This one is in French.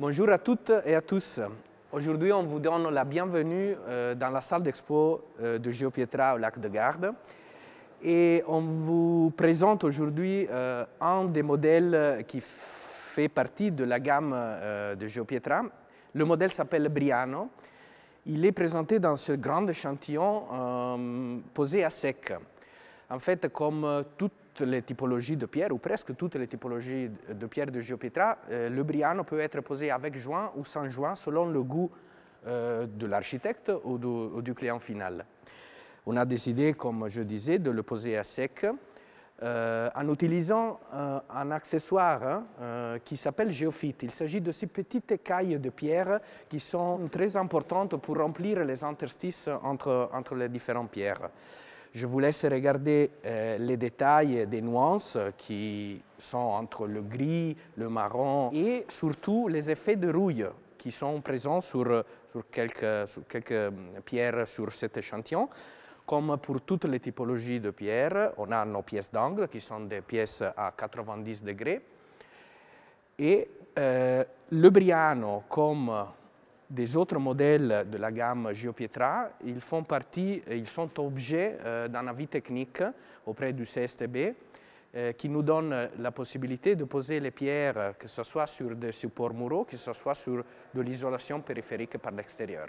Bonjour à toutes et à tous. Aujourd'hui, on vous donne la bienvenue euh, dans la salle d'expo euh, de Géopietra au lac de Garde. Et on vous présente aujourd'hui euh, un des modèles qui fait partie de la gamme de Géopietra. Le modèle s'appelle Briano. Il est présenté dans ce grand échantillon posé à sec. En fait, comme tout toutes les typologies de pierre, ou presque toutes les typologies de pierre de Giopietra, euh, le Briano peut être posé avec joint ou sans joint selon le goût euh, de l'architecte ou, du client final. On a décidé, comme je disais, de le poser à sec euh, en utilisant un accessoire hein, qui s'appelle géophyte. Il s'agit de ces petites écailles de pierre qui sont très importantes pour remplir les interstices entre, entre les différentes pierres. Je vous laisse regarder euh, les détails des nuances qui sont entre le gris, le marron et surtout les effets de rouille qui sont présents sur, sur, quelques, quelques euh, pierres sur cet échantillon. Comme pour toutes les typologies de pierres, on a nos pièces d'angle qui sont des pièces à 90 degrés. Et euh, le Briano, comme des autres modèles de la gamme GeoPietra, ils font partie, euh, ils sont objets euh, d'un avis technique auprès du CSTB euh, qui nous donne la possibilité de poser les pierres, que ce soit sur des supports muraux, que ce soit sur de l'isolation périphérique par l'extérieur.